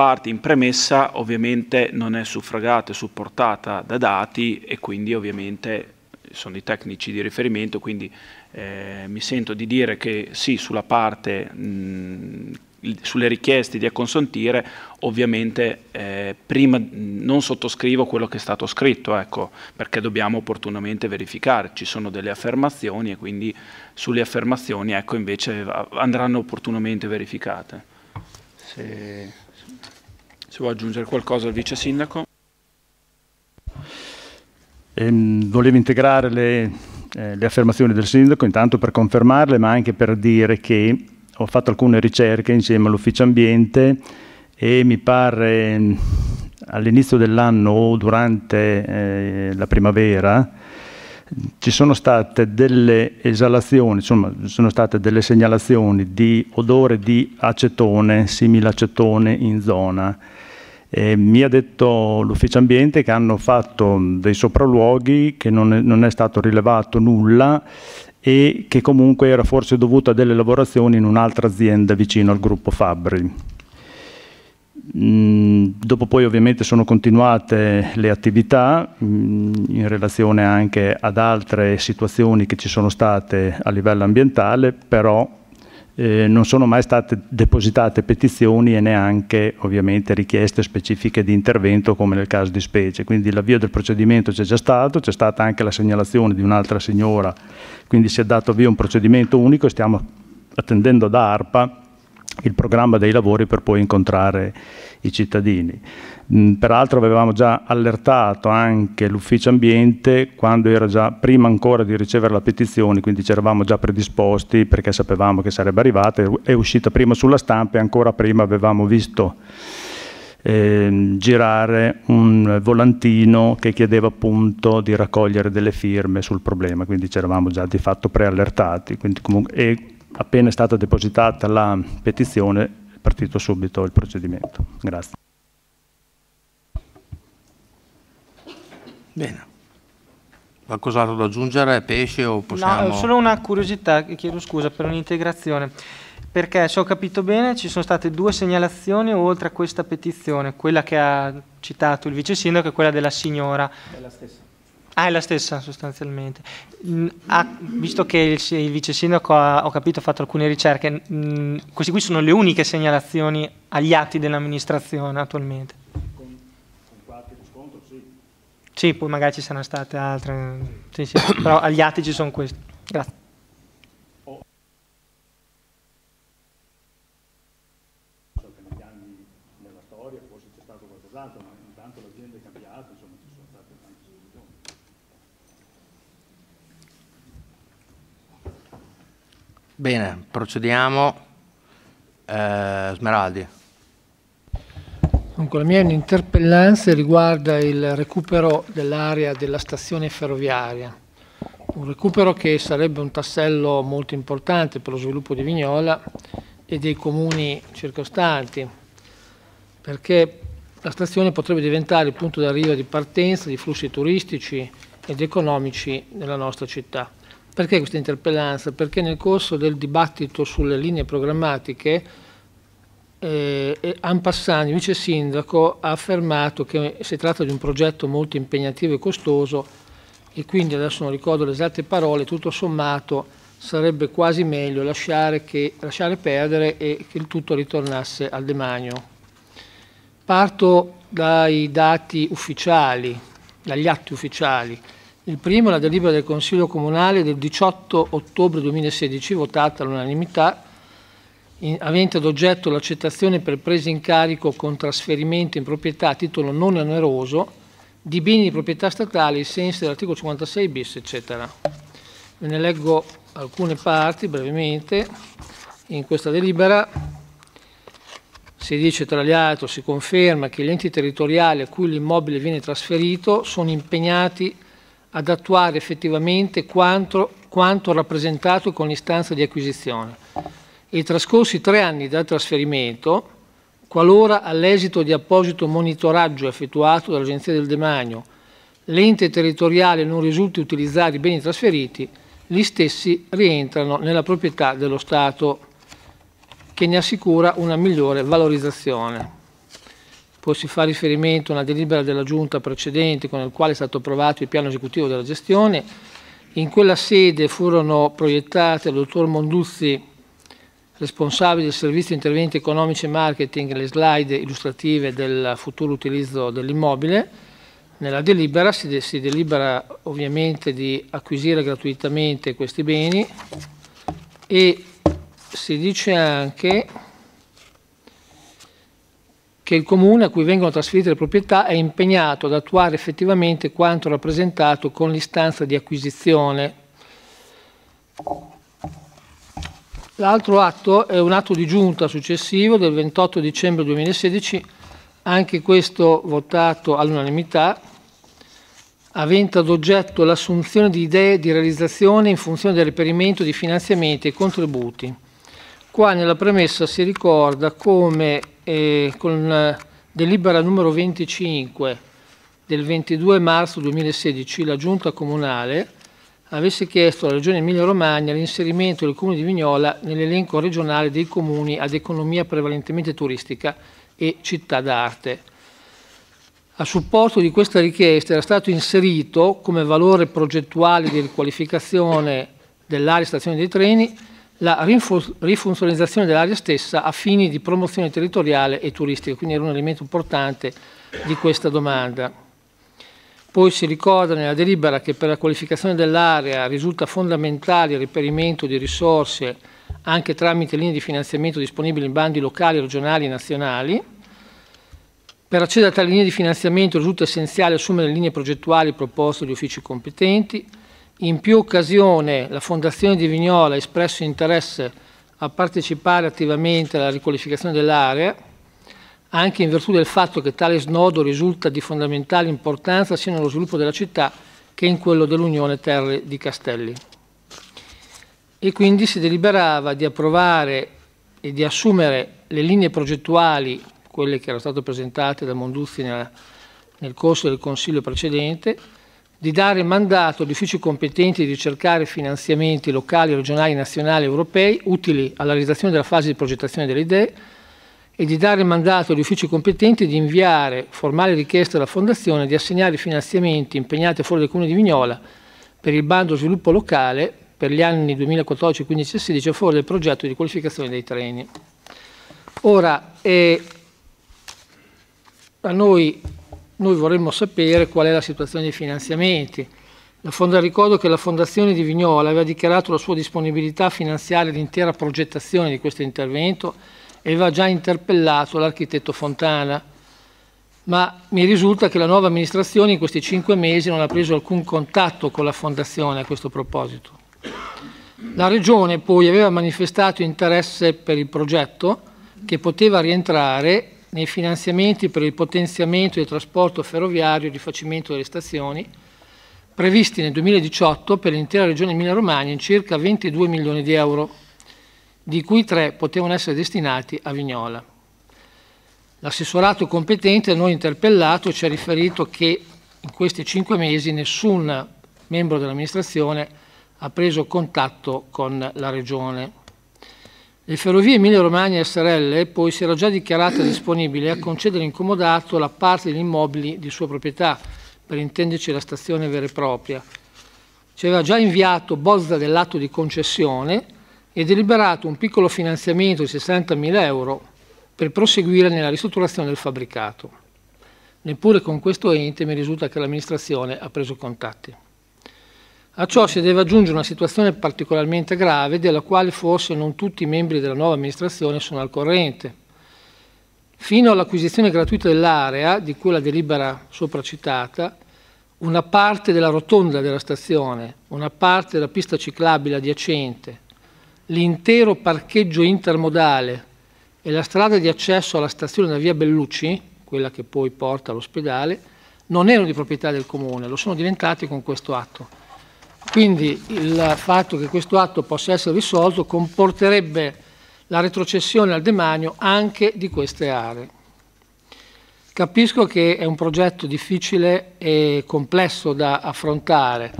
parte in premessa ovviamente non è suffragata e supportata da dati e quindi ovviamente sono i tecnici di riferimento, quindi eh, mi sento di dire che sì, sulla parte, mh, sulle richieste di acconsentire, ovviamente eh, prima non sottoscrivo quello che è stato scritto, ecco, perché dobbiamo opportunamente verificare, ci sono delle affermazioni e quindi sulle affermazioni ecco, invece andranno opportunamente verificate. Se... Se vuole aggiungere qualcosa al vice sindaco. Ehm, volevo integrare le, eh, le affermazioni del sindaco, intanto per confermarle, ma anche per dire che ho fatto alcune ricerche insieme all'ufficio ambiente e mi pare ehm, all'inizio dell'anno o durante eh, la primavera ci sono state delle esalazioni, insomma, sono state delle segnalazioni di odore di acetone, simile acetone in zona. E mi ha detto l'ufficio ambiente che hanno fatto dei sopralluoghi, che non è, non è stato rilevato nulla e che comunque era forse dovuto a delle lavorazioni in un'altra azienda vicino al gruppo Fabri. Mm, dopo poi ovviamente sono continuate le attività mm, in relazione anche ad altre situazioni che ci sono state a livello ambientale, però eh, non sono mai state depositate petizioni e neanche ovviamente richieste specifiche di intervento come nel caso di specie. Quindi l'avvio del procedimento c'è già stato, c'è stata anche la segnalazione di un'altra signora, quindi si è dato via un procedimento unico e stiamo attendendo da ARPA il programma dei lavori per poi incontrare i cittadini. Mm, peraltro avevamo già allertato anche l'ufficio ambiente quando era già prima ancora di ricevere la petizione, quindi ci eravamo già predisposti perché sapevamo che sarebbe arrivata, è uscita prima sulla stampa e ancora prima avevamo visto eh, girare un volantino che chiedeva appunto di raccogliere delle firme sul problema, quindi ci eravamo già di fatto preallertati. Quindi comunque, appena è stata depositata la petizione, è partito subito il procedimento. Grazie. Bene. Qualcos'altro da aggiungere? Pesce o possiamo... No, solo una curiosità, chiedo scusa per un'integrazione. Perché se ho capito bene ci sono state due segnalazioni oltre a questa petizione, quella che ha citato il vice sindaco e quella della signora. È la stessa. Ah, è la stessa sostanzialmente. Ha, visto che il, il vice sindaco ha, ho capito, ha fatto alcune ricerche, mh, queste qui sono le uniche segnalazioni agli atti dell'amministrazione attualmente. Con, qualche riscontro, sì. poi magari ci saranno state altre, sì, sì. però agli atti ci sono questi. Grazie. Oh. So che negli anni Nella storia forse c'è stato qualcos'altro, ma intanto l'azienda è cambiata, insomma ci sono state tante Bene, procediamo. Eh, Smeraldi. Dunque, la mia interpellanza riguarda il recupero dell'area della stazione ferroviaria, un recupero che sarebbe un tassello molto importante per lo sviluppo di Vignola e dei comuni circostanti, perché la stazione potrebbe diventare il punto d'arrivo di partenza di flussi turistici ed economici nella nostra città. Perché questa interpellanza? Perché nel corso del dibattito sulle linee programmatiche eh, Ampassani, il vice sindaco, ha affermato che si tratta di un progetto molto impegnativo e costoso e quindi adesso non ricordo le esatte parole, tutto sommato sarebbe quasi meglio lasciare, che, lasciare perdere e che il tutto ritornasse al demanio. Parto dai dati ufficiali, dagli atti ufficiali. Il primo è la delibera del Consiglio Comunale del 18 ottobre 2016, votata all'unanimità, avente ad oggetto l'accettazione per presa in carico con trasferimento in proprietà a titolo non oneroso di beni di proprietà statali, ai sensi dell'articolo 56 bis, eccetera. Ve ne leggo alcune parti brevemente. In questa delibera si dice tra gli altri, si conferma che gli enti territoriali a cui l'immobile viene trasferito sono impegnati a ad attuare effettivamente quanto, quanto rappresentato con l'istanza di acquisizione e trascorsi tre anni dal trasferimento, qualora all'esito di apposito monitoraggio effettuato dall'Agenzia del Demanio l'ente territoriale non risulti utilizzare i beni trasferiti, gli stessi rientrano nella proprietà dello Stato che ne assicura una migliore valorizzazione poi si fa riferimento a una delibera della giunta precedente con la quale è stato approvato il piano esecutivo della gestione. In quella sede furono proiettate al dottor Monduzzi, responsabile del servizio di interventi economici e marketing, le slide illustrative del futuro utilizzo dell'immobile. Nella delibera si, de si delibera ovviamente di acquisire gratuitamente questi beni e si dice anche che il comune a cui vengono trasferite le proprietà è impegnato ad attuare effettivamente quanto rappresentato con l'istanza di acquisizione. L'altro atto è un atto di giunta successivo del 28 dicembre 2016, anche questo votato all'unanimità, avente ad oggetto l'assunzione di idee di realizzazione in funzione del reperimento di finanziamenti e contributi. Qua nella premessa si ricorda come eh, con delibera numero 25 del 22 marzo 2016 la Giunta Comunale avesse chiesto alla Regione Emilia-Romagna l'inserimento del Comune di Vignola nell'elenco regionale dei comuni ad economia prevalentemente turistica e città d'arte. A supporto di questa richiesta era stato inserito come valore progettuale di riqualificazione dell'area stazione dei treni la rifunzionalizzazione dell'area stessa a fini di promozione territoriale e turistica, quindi era un elemento importante di questa domanda. Poi si ricorda nella delibera che per la qualificazione dell'area risulta fondamentale il reperimento di risorse anche tramite linee di finanziamento disponibili in bandi locali, regionali e nazionali. Per accedere a tale linee di finanziamento risulta essenziale assumere le linee progettuali proposte dagli uffici competenti, in più occasioni la Fondazione di Vignola ha espresso interesse a partecipare attivamente alla riqualificazione dell'area, anche in virtù del fatto che tale snodo risulta di fondamentale importanza sia nello sviluppo della città che in quello dell'Unione Terre di Castelli. E quindi si deliberava di approvare e di assumere le linee progettuali, quelle che erano state presentate da Monduzzi nel corso del Consiglio precedente, di dare mandato agli uffici competenti di cercare finanziamenti locali, regionali, nazionali e europei utili alla realizzazione della fase di progettazione delle idee e di dare mandato agli uffici competenti di inviare formale richiesta alla Fondazione di assegnare finanziamenti impegnati fuori del Comune di Vignola per il bando sviluppo locale per gli anni 2014, 15 e 16 a favore del progetto di qualificazione dei treni. Ora, eh, a noi noi vorremmo sapere qual è la situazione dei finanziamenti. Fonda, ricordo che la Fondazione di Vignola aveva dichiarato la sua disponibilità a finanziare l'intera progettazione di questo intervento e aveva già interpellato l'architetto Fontana, ma mi risulta che la nuova amministrazione in questi cinque mesi non ha preso alcun contatto con la Fondazione a questo proposito. La Regione poi aveva manifestato interesse per il progetto che poteva rientrare nei finanziamenti per il potenziamento del trasporto ferroviario e rifacimento delle stazioni, previsti nel 2018 per l'intera regione Emilia-Romagna in circa 22 milioni di euro, di cui 3 potevano essere destinati a Vignola. L'assessorato competente, noi interpellato, ci ha riferito che in questi 5 mesi nessun membro dell'amministrazione ha preso contatto con la regione. Le ferrovie Emilia Romagna SRL poi si era già dichiarata disponibile a concedere incomodato la parte degli immobili di sua proprietà, per intenderci la stazione vera e propria. Ci aveva già inviato bozza dell'atto di concessione e deliberato un piccolo finanziamento di 60.000 euro per proseguire nella ristrutturazione del fabbricato. Neppure con questo ente mi risulta che l'amministrazione ha preso contatti. A ciò si deve aggiungere una situazione particolarmente grave della quale forse non tutti i membri della nuova amministrazione sono al corrente. Fino all'acquisizione gratuita dell'area, di cui la delibera sopracitata, una parte della rotonda della stazione, una parte della pista ciclabile adiacente, l'intero parcheggio intermodale e la strada di accesso alla stazione della via Bellucci, quella che poi porta all'ospedale, non erano di proprietà del comune, lo sono diventati con questo atto. Quindi il fatto che questo atto possa essere risolto comporterebbe la retrocessione al demanio anche di queste aree. Capisco che è un progetto difficile e complesso da affrontare,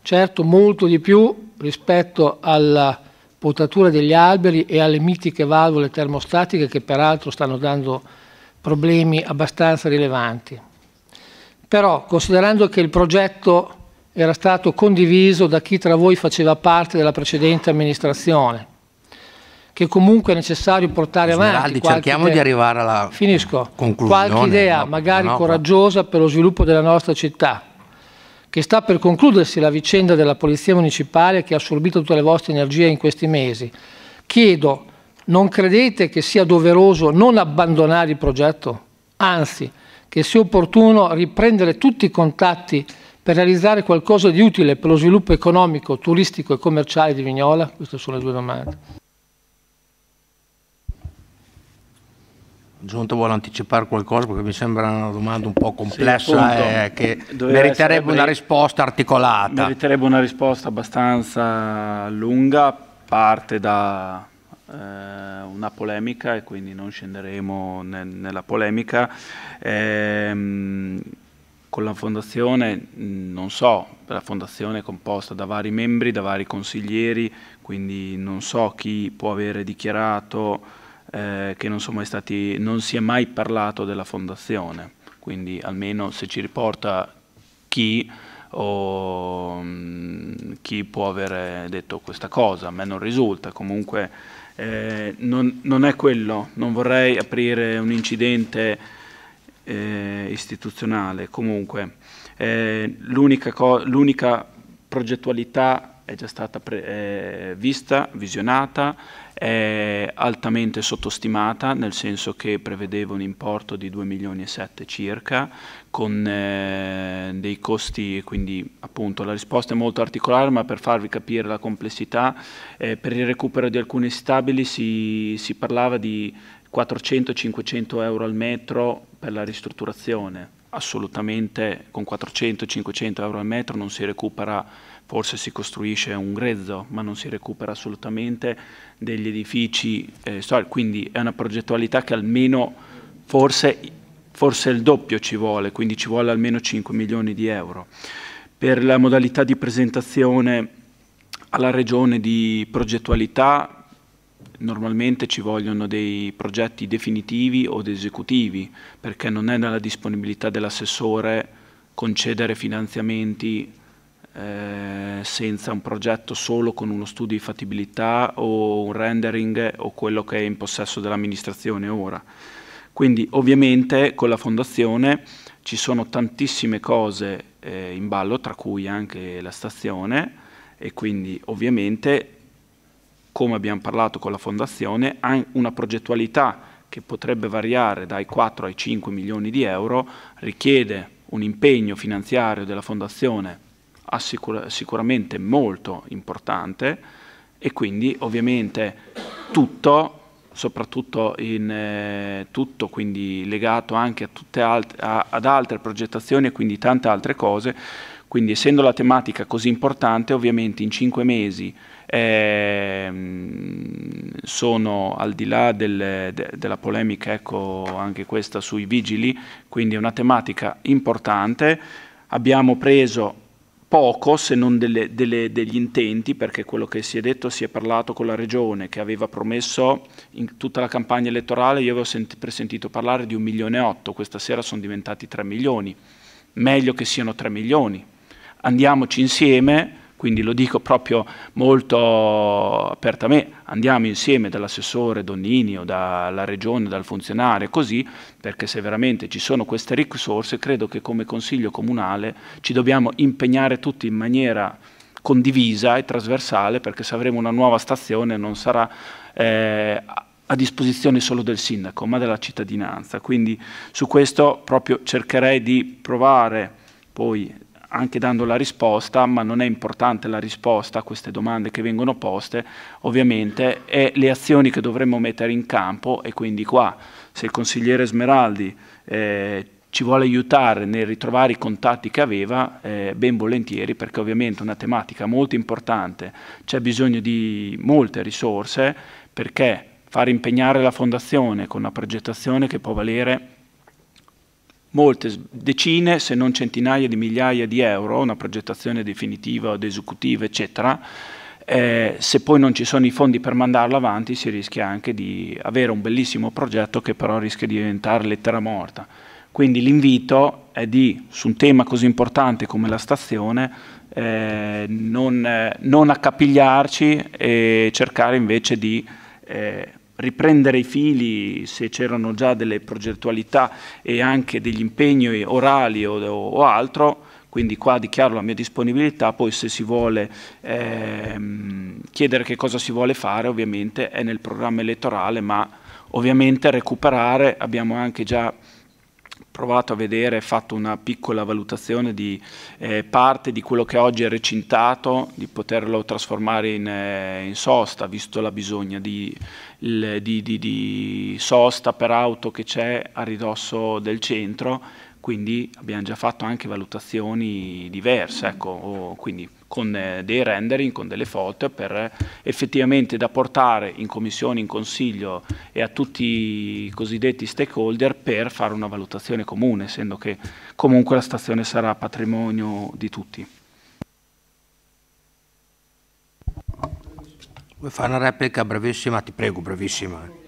certo molto di più rispetto alla potatura degli alberi e alle mitiche valvole termostatiche che peraltro stanno dando problemi abbastanza rilevanti. Però considerando che il progetto era stato condiviso da chi tra voi faceva parte della precedente amministrazione, che comunque è necessario portare Smeraldi, avanti. cerchiamo idea, di arrivare alla finisco, conclusione. Qualche idea, no, magari no, coraggiosa, per lo sviluppo della nostra città, che sta per concludersi la vicenda della Polizia Municipale che ha assorbito tutte le vostre energie in questi mesi. Chiedo, non credete che sia doveroso non abbandonare il progetto? Anzi, che sia opportuno riprendere tutti i contatti per realizzare qualcosa di utile per lo sviluppo economico, turistico e commerciale di Vignola? Queste sono le due domande. Giunto vuole anticipare qualcosa perché mi sembra una domanda un po' complessa sì, e eh, che Doveva meriterebbe una risposta articolata. Meriterebbe una risposta abbastanza lunga, parte da eh, una polemica e quindi non scenderemo nella polemica. Ehm, con la fondazione, non so, la fondazione è composta da vari membri, da vari consiglieri, quindi non so chi può avere dichiarato eh, che non, stati, non si è mai parlato della fondazione, quindi almeno se ci riporta chi o mm, chi può aver detto questa cosa, a me non risulta, comunque eh, non, non è quello, non vorrei aprire un incidente eh, istituzionale. Comunque, eh, l'unica, co- l'unica, progettualità è già stata pre- eh, vista, visionata, è altamente sottostimata, nel senso che prevedeva un importo di 2 milioni e 7 circa, con eh, dei costi, quindi appunto la risposta è molto articolare, ma per farvi capire la complessità, eh, per il recupero di alcuni stabili si, si parlava di 400-500 euro al metro per la ristrutturazione assolutamente con 400-500 euro al metro non si recupera, forse si costruisce un grezzo, ma non si recupera assolutamente degli edifici eh, storici, quindi è una progettualità che almeno forse, forse il doppio ci vuole, quindi ci vuole almeno 5 milioni di euro. Per la modalità di presentazione alla regione di progettualità normalmente ci vogliono dei progetti definitivi o esecutivi, perché non è nella disponibilità dell'assessore concedere finanziamenti eh, senza un progetto solo con uno studio di fattibilità o un rendering o quello che è in possesso dell'amministrazione ora. Quindi ovviamente con la fondazione ci sono tantissime cose eh, in ballo, tra cui anche la stazione, e quindi ovviamente come abbiamo parlato con la Fondazione, ha una progettualità che potrebbe variare dai 4 ai 5 milioni di euro, richiede un impegno finanziario della Fondazione assicura, sicuramente molto importante e quindi ovviamente tutto, soprattutto in, eh, tutto quindi legato anche alt a, ad altre progettazioni e quindi tante altre cose, quindi essendo la tematica così importante, ovviamente in cinque mesi eh, sono al di là del, de, della polemica, ecco anche questa sui vigili, quindi è una tematica importante. Abbiamo preso poco se non delle, delle, degli intenti, perché quello che si è detto, si è parlato con la Regione che aveva promesso in tutta la campagna elettorale, io avevo senti, presentito parlare di un milione e otto, questa sera sono diventati 3 milioni, meglio che siano 3 milioni, andiamoci insieme, quindi lo dico proprio molto apertamente, andiamo insieme dall'assessore Donnini o dalla regione, dal funzionario, così, perché se veramente ci sono queste risorse, credo che come Consiglio Comunale ci dobbiamo impegnare tutti in maniera condivisa e trasversale, perché se avremo una nuova stazione non sarà... Eh, a disposizione solo del sindaco, ma della cittadinanza. Quindi su questo proprio cercherei di provare poi anche dando la risposta, ma non è importante la risposta a queste domande che vengono poste, ovviamente, è le azioni che dovremmo mettere in campo e quindi qua, se il consigliere Smeraldi eh, ci vuole aiutare nel ritrovare i contatti che aveva, eh, ben volentieri, perché ovviamente è una tematica molto importante, c'è bisogno di molte risorse, perché far impegnare la fondazione con una progettazione che può valere molte decine, se non centinaia di migliaia di euro, una progettazione definitiva ed esecutiva, eccetera, eh, se poi non ci sono i fondi per mandarlo avanti si rischia anche di avere un bellissimo progetto che però rischia di diventare lettera morta. Quindi l'invito è di, su un tema così importante come la stazione, eh, non, eh, non, accapigliarci e cercare invece di eh, riprendere i fili se c'erano già delle progettualità e anche degli impegni orali o, o altro, quindi qua dichiaro la mia disponibilità, poi se si vuole ehm, chiedere che cosa si vuole fare ovviamente è nel programma elettorale, ma ovviamente recuperare, abbiamo anche già provato a vedere, fatto una piccola valutazione di eh, parte di quello che oggi è recintato, di poterlo trasformare in, eh, in sosta, visto la bisogna di, il, di, di, di sosta per auto che c'è a ridosso del centro, quindi abbiamo già fatto anche valutazioni diverse, ecco, o, quindi con eh, dei rendering, con delle foto per eh, effettivamente da portare in commissione, in consiglio e a tutti i cosiddetti stakeholder per fare una valutazione comune, essendo che comunque la stazione sarà patrimonio di tutti. Vuoi fare una replica brevissima? Ti prego, brevissima.